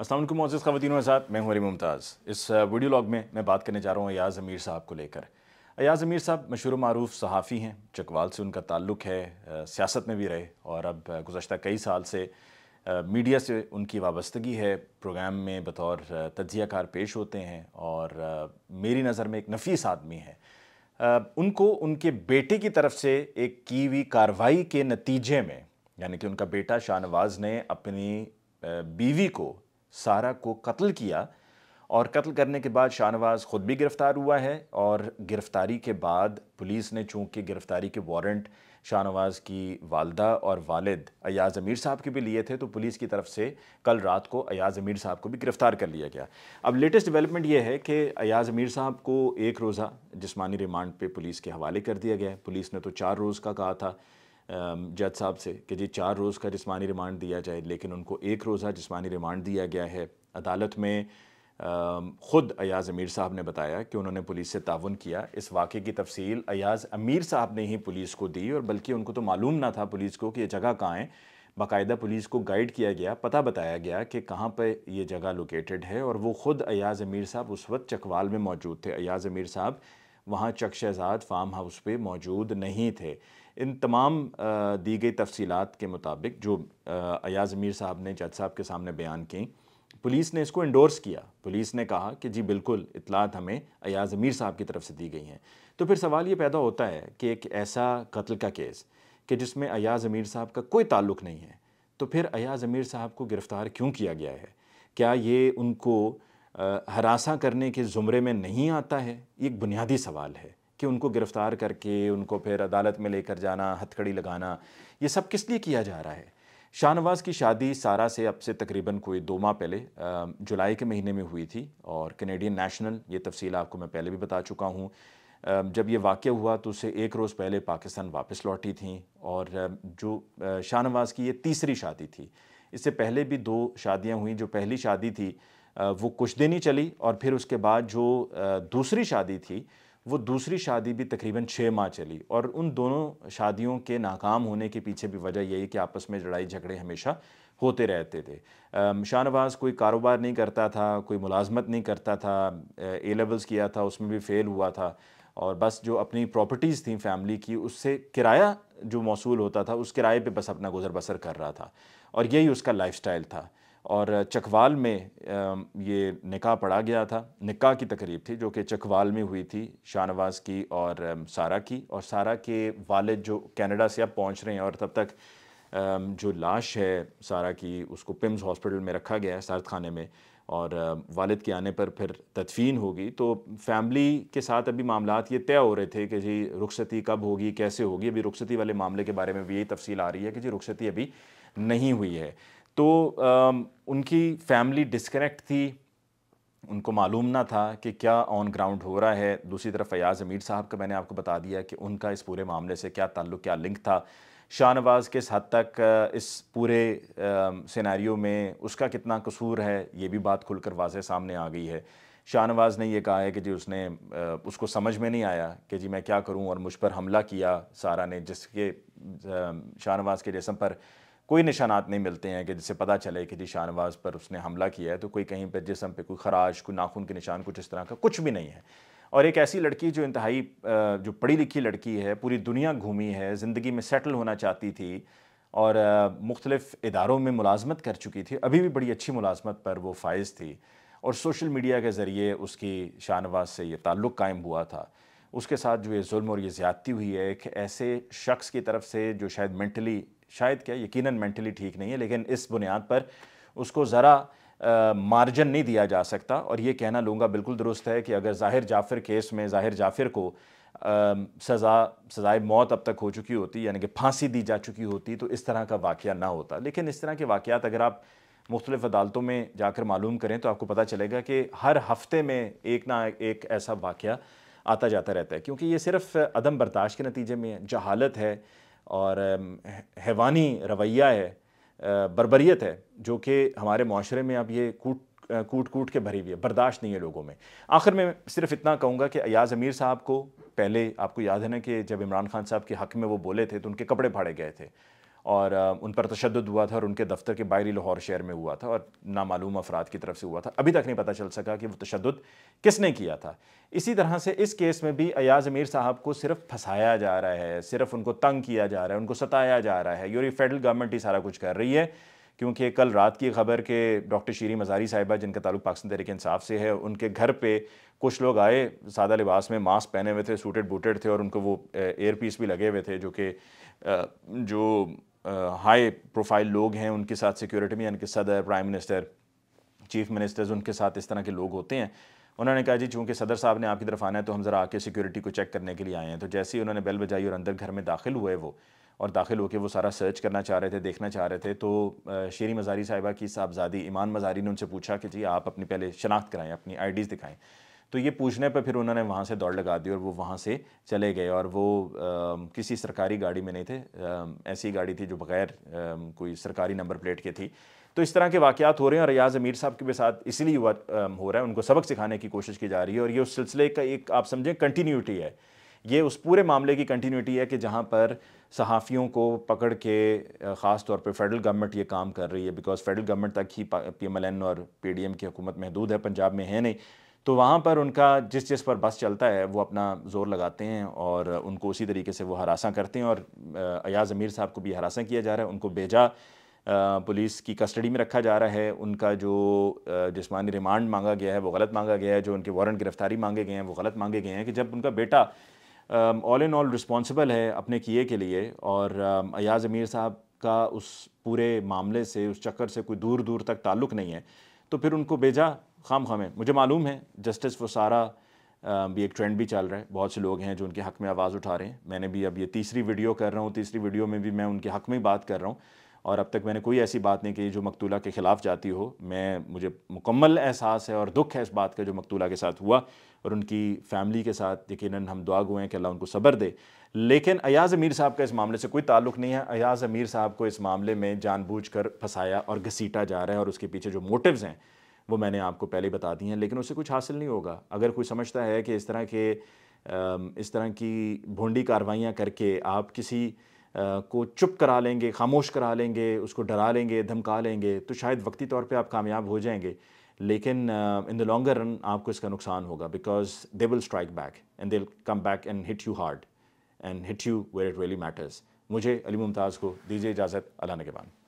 Aslam Moz ख़वान साहब मैं हूँ मुमताज़ इस वीडियो लॉग में मैं बात करने जा रहा हूँ अयाज़ अमीर साहब को लेकर अयाज़ अमीर साहब मशहूर मरूफ सहाफ़ी हैं चकवाल से उनका ताल्लुक़ है सियासत में भी रहे और अब गुजशत कई साल से मीडिया से उनकी वाबस्तगी है प्रोग्राम में बतौर तजिया कार पेश होते हैं और मेरी नज़र में एक नफीस आदमी है उनको उनके बेटे की तरफ से एक की हुई कार्रवाई के नतीजे में यानी कि उनका बेटा शाहनवाज ने अपनी बीवी को सारा को कत्ल किया और कत्ल करने के बाद शाहनवाज ख़ुद भी गिरफ़्तार हुआ है और गिरफ़्तारी के बाद पुलिस ने चूँकि गिरफ़्तारी के वारंट शाहनवाज की वालदा और वालिद अयाज अमीर साहब के भी लिए थे तो पुलिस की तरफ से कल रात को अयाज अमीर साहब को भी गिरफ़्तार कर लिया गया अब लेटेस्ट डेवलपमेंट यह है कि अयाज अमीर साहब को एक रोज़ा जिसमानी रिमांड पर पुलिस के हवाले कर दिया गया पुलिस ने तो चार रोज़ का कहा था जज साहब से कि जी चार रोज़ का जिसमानी रिमांड दिया जाए लेकिन उनको एक रोज़ा जिसमानी रिमांड दिया गया है अदालत में ख़ुद अयाज़ अमीर साहब ने बताया कि उन्होंने पुलिस से ताउन किया इस वाक़े की तफसील अयाज़ अमीर साहब ने ही पुलिस को दी और बल्कि उनको तो मालूम ना था पुलिस को कि ये जगह कहाँ है बाकायदा पुलिस को गाइड किया गया पता बताया गया कि कहाँ पर यह जगह लोकेटेड है और वो ख़ुद अयाज़ अमीर साहब उस वक्त चकवाल में मौजूद थे अयाज़ अमीर साहब वहाँ चक शहजाद फार्म हाउस पर मौजूद नहीं थे इन तमाम दी गई तफसीत के मुताबिक जो अयाज मीर साहब ने जज साहब के सामने बयान की पुलिस ने इसको इंडोर्स किया पुलिस ने कहा कि जी बिल्कुल इतलात हमें अयाज मीर साहब की तरफ से दी गई हैं तो फिर सवाल ये पैदा होता है कि एक ऐसा कत्ल का केस कि जिसमें अयाज अमीर साहब का कोई ताल्लुक नहीं है तो फिर अयाज अमीर साहब को गिरफ़्तार क्यों किया गया है क्या ये उनको हरासा करने के ज़ुमरे में नहीं आता है ये एक बुनियादी सवाल है कि उनको गिरफ़्तार करके उनको फिर अदालत में लेकर जाना हथकड़ी लगाना ये सब किस लिए किया जा रहा है शाहनवाज़ की शादी सारा से अब से तकरीबन कोई दो माह पहले जुलाई के महीने में हुई थी और कनेडियन नेशनल ये तफसील आपको मैं पहले भी बता चुका हूँ जब ये वाक़ हुआ तो उसे एक रोज़ पहले पाकिस्तान वापस लौटी थी और जो शाहनवाज़ की ये तीसरी शादी थी इससे पहले भी दो शादियाँ हुई जो पहली शादी थी वो कुछ दिन ही चली और फिर उसके बाद जो दूसरी शादी थी वो दूसरी शादी भी तकरीबन छः माह चली और उन दोनों शादियों के नाकाम होने के पीछे भी वजह यही कि आपस में लड़ाई झगड़े हमेशा होते रहते थे शाहनवाज़ कोई कारोबार नहीं करता था कोई मुलाजमत नहीं करता था ए लेवल्स किया था उसमें भी फ़ेल हुआ था और बस जो अपनी प्रॉपर्टीज़ थी फैमिली की उससे किराया जो मौसू होता था उस किराए पर बस अपना गुजर बसर कर रहा था और यही उसका लाइफ था और चकवाल में ये निकाह पढ़ा गया था निकाह की तकरीब थी जो कि चकवाल में हुई थी शाहनवाज की और सारा की और सारा के वालद जो कनाडा से अब पहुंच रहे हैं और तब तक जो लाश है सारा की उसको पिम्स हॉस्पिटल में रखा गया है सार्थ खाने में और वालिद के आने पर फिर तदफीन होगी तो फैमिली के साथ अभी मामला ये तय हो रहे थे कि जी रुखसती कब होगी कैसे होगी अभी रुखसती वाले मामले के बारे में भी यही तफसील आ रही है कि जी रुखसती अभी नहीं हुई है तो उनकी फैमिली डिस्कनेक्ट थी उनको मालूम ना था कि क्या ऑन ग्राउंड हो रहा है दूसरी तरफ फयाज़ अमीर साहब का मैंने आपको बता दिया कि उनका इस पूरे मामले से क्या ताल्लुक़ क्या लिंक था शाहनवाज किस हद तक इस पूरे सिनेरियो में उसका कितना कसूर है ये भी बात खुलकर वाज सामने आ गई है शाहनवाज ने यह कहा है कि जी उसने उसको समझ में नहीं आया कि जी मैं क्या करूं और मुझ पर हमला किया सारा ने जिसके शाहनवाज के जिसम पर कोई निशानात नहीं मिलते हैं कि जिससे पता चले कि जी शाहनवाज पर उसने हमला किया है तो कोई कहीं पर जिसम पे कोई खराश कोई नाखून के निशान कुछ इस तरह का कुछ भी नहीं है और एक ऐसी लड़की जो इंतहाई जो पढ़ी लिखी लड़की है पूरी दुनिया घूमी है ज़िंदगी में सेटल होना चाहती थी और मुख्तलिफ़ इदारों में मुलाजमत कर चुकी थी अभी भी बड़ी अच्छी मुलाजमत पर वो फाइज़ थी और सोशल मीडिया के ज़रिए उसकी शाहनवाज से ये ताल्लुक़ कायम हुआ था उसके साथ जो ये जुल्म और ये ज़्यादती हुई है एक ऐसे शख्स की तरफ से जो शायद मेंटली शायद क्या यकीनन मेंटली ठीक नहीं है लेकिन इस बुनियाद पर उसको ज़रा मार्जन नहीं दिया जा सकता और ये कहना लूँगा बिल्कुल दुरुस्त है कि अगर जाहिर जाफिर केस में जाहिर जाफिर को सज़ा सज़ाए मौत अब तक हो चुकी होती यानी कि फांसी दी जा चुकी होती तो इस तरह का वाक़ ना होता लेकिन इस तरह के वाक़ात अगर आप मुख्तलिफ अदालतों में जाकर मालूम करें तो आपको पता चलेगा कि हर हफ्ते में एक ना एक ऐसा वाक़ आता जाता रहता है क्योंकि ये सिर्फ अदम बर्दाश्त के नतीजे में जहालत है और हैवानी रवैया है बरबरीत है जो कि हमारे माशरे में अब ये कूट कूट कूट के भरी हुई है बर्दाश्त नहीं है लोगों में आखिर में सिर्फ इतना कहूँगा कि अयाज़ अमीर साहब को पहले आपको याद है ना कि जब इमरान खान साहब के हक में वो बोले थे तो उनके कपड़े फाड़े गए थे और उन पर तशद हुआ था और उनके दफ्तर के बाहरी लाहौर शहर में हुआ था और नामालूम अफराद की तरफ से हुआ था अभी तक नहीं पता चल सका कि वो तशद किसने किया था इसी तरह से इस केस में भी अयाज अमीर साहब को सिर्फ फंसाया जा रहा है सिर्फ उनको तंग किया जा रहा है उनको सताया जा रहा है यूरी फेडरल गवर्नमेंट ही सारा कुछ कर रही है क्योंकि कल रात की खबर के डॉक्टर शीरी मजारी साहिबा जिनका ताल्लुक पाकिस्तान तरीके इंसाफ से है उनके घर पे कुछ लोग आए सादा लिबास में मास्क पहने हुए थे सूटेड बूटेड थे और उनको वो एयर पीस भी लगे हुए थे जो कि जो हाई प्रोफाइल लोग हैं उनके साथ सिक्योरिटी में कि सदर प्राइम मिनिस्टर चीफ मिनिस्टर्स उनके साथ इस तरह के लोग होते हैं उन्होंने कहा जी चूँकि सदर साहब ने आपकी तरफ आना है तो हम ज़रा आके सिक्योरिटी को चेक करने के लिए आए हैं तो जैसे ही उन्होंने बेल बजाई और अंदर घर में दाखिल हुए वो और दाखिल होकर वो सारा सर्च करना चाह रहे थे देखना चाह रहे थे तो शेरी मज़ारी साहिबा की साहबजादी ईमान मज़ारी ने उनसे पूछा कि जी आप अपनी पहले शनाख्त कराएं अपनी आईडीज़ दिखाएं तो ये पूछने पर फिर उन्होंने वहाँ से दौड़ लगा दी और वो वहाँ से चले गए और वो आ, किसी सरकारी गाड़ी में नहीं थे आ, ऐसी गाड़ी थी जो बग़ैर कोई सरकारी नंबर प्लेट के थी तो इस तरह के वाक़ात हो रहे हैं और रियाज अमीर साहब के साथ इसलिए हुआ हो रहा है उनको सबक सिखाने की कोशिश की जा रही है और ये उस सिलसिले का एक आप समझें कंटिन्यूटी है ये उस पूरे मामले की कंटिन्यूटी है कि जहाँ पर सहाफ़ियों को पकड़ के ख़ास तौर पे फेडरल गवर्नमेंट ये काम कर रही है बिकॉज़ फेडरल गवर्नमेंट तक ही पी एम एल एन और पी डी एम की हुकूमत महदूद है पंजाब में है नहीं तो वहाँ पर उनका जिस जिस पर बस चलता है वो अपना ज़ोर लगाते हैं और उनको उसी तरीके से वो हरासा करते हैं और अयाज़ अमीर साहब को भी हरासा किया जा रहा है उनको बेजा पुलिस की कस्टडी में रखा जा रहा है उनका जो जिसमानी रिमांड मांगा गया है वो गलत मांगा गया है जो उनके वारंट गिरफ़्तारी मांगे गए हैं वो गलत मांगे गए हैं कि जब उनका बेटा ऑल इन ऑल रिस्पॉन्सिबल है अपने किए के लिए और अयाज़ अमीर साहब का उस पूरे मामले से उस चक्कर से कोई दूर दूर तक ताल्लुक़ नहीं है तो फिर उनको भेजा खाम खामे मुझे मालूम है जस्टिस वो सारा भी एक ट्रेंड भी चल रहा है बहुत से लोग हैं जो उनके हक़ में आवाज़ उठा रहे हैं मैंने भी अब ये तीसरी वीडियो कर रहा हूँ तीसरी वीडियो में भी मैं उनके हक़ में ही बात कर रहा हूँ और अब तक मैंने कोई ऐसी बात नहीं की जो मकतूला के ख़िलाफ़ जाती हो मैं मुझे मुकम्मल एहसास है और दुख है इस बात का जो मकतूला के साथ हुआ और उनकी फैमिली के साथ यकीन हम दुआ हुए हैं कि अल्लाह उनको सब्र दे लेकिन अयाज़ अमीर साहब का इस मामले से कोई ताल्लुक नहीं है अयाज़ अमीर साहब को इस मामले में जानबूझकर फंसाया और घसीटा जा रहा है और उसके पीछे जो मोटिव्स हैं वो मैंने आपको पहले बता दी हैं लेकिन उससे कुछ हासिल नहीं होगा अगर कोई समझता है कि इस तरह के इस तरह की भोंडी कार्रवाइयाँ करके आप किसी को चुप करा लेंगे खामोश करा लेंगे उसको डरा लेंगे धमका लेंगे तो शायद वक्ती तौर पे आप कामयाब हो जाएंगे लेकिन इन द लॉन्गर रन आपको इसका नुकसान होगा because they will strike back and they come back and hit you hard and hit you where it really matters मुझे अली मुमताज़ को दीजिए इजाज़त अल्लाह के बाद